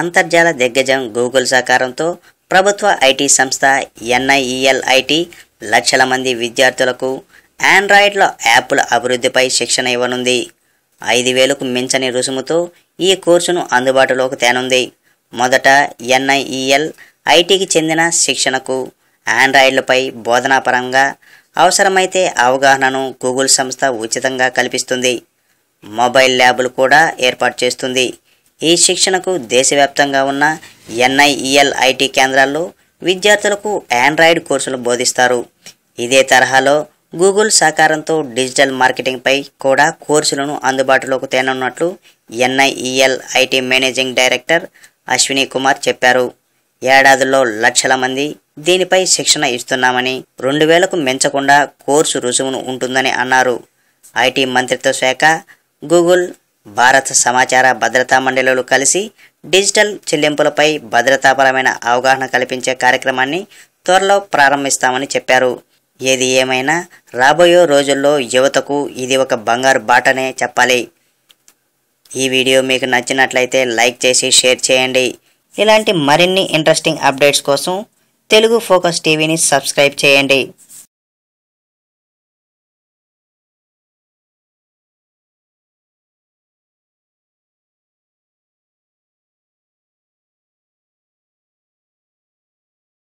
అంతర్జాల దిగ్గజం గూగుల్ సహకారంతో ప్రభుత్వ ఐటీ సంస్థ ఎన్ఐఈఎల్ ఐటీ లక్షల మంది విద్యార్థులకు ఆండ్రాయిడ్లో యాప్ల అభివృద్ధిపై శిక్షణ ఇవ్వనుంది ఐదు వేలకు మించని రుసుముతో ఈ కోర్సును అందుబాటులోకి తేనుంది మొదట ఎన్ఐఈఎల్ ఐటీకి చెందిన శిక్షణకు ఆండ్రాయిడ్లపై బోధనాపరంగా అవసరమైతే అవగాహనను గూగుల్ సంస్థ ఉచితంగా కల్పిస్తుంది మొబైల్ ల్యాబ్లు కూడా ఏర్పాటు చేస్తుంది ఈ శిక్షణకు దేశవ్యాప్తంగా ఉన్న ఎన్ఐఈఎల్ ఐటీ కేంద్రాల్లో విద్యార్థులకు ఆండ్రాయిడ్ కోర్సులు బోధిస్తారు ఇదే తరహాలో గూగుల్ సహకారంతో డిజిటల్ మార్కెటింగ్పై కూడా కోర్సులను అందుబాటులోకి తేనున్నట్లు NIELIT managing director Ashwini Kumar చెప్పారు ఏడాదిలో లక్షల మంది దీనిపై శిక్షణ ఇస్తున్నామని రెండు వేలకు మించకుండా కోర్సు రుసుమును ఉంటుందని అన్నారు ఐటీ మంత్రిత్వ శాఖ గూగుల్ భారత సమాచార భద్రతా మండలిలు కలిసి డిజిటల్ చెల్లింపులపై భద్రతాపరమైన అవగాహన కల్పించే కార్యక్రమాన్ని త్వరలో ప్రారంభిస్తామని చెప్పారు ఏది ఏమైనా రాబోయే రోజుల్లో యువతకు ఇది ఒక బంగారు బాటనే చెప్పాలి ఈ వీడియో మీకు నచ్చినట్లయితే లైక్ చేసి షేర్ చేయండి ఇలాంటి మరిన్ని ఇంట్రెస్టింగ్ అప్డేట్స్ కోసం తెలుగు ఫోకస్ టీవీని సబ్స్క్రైబ్ చేయండి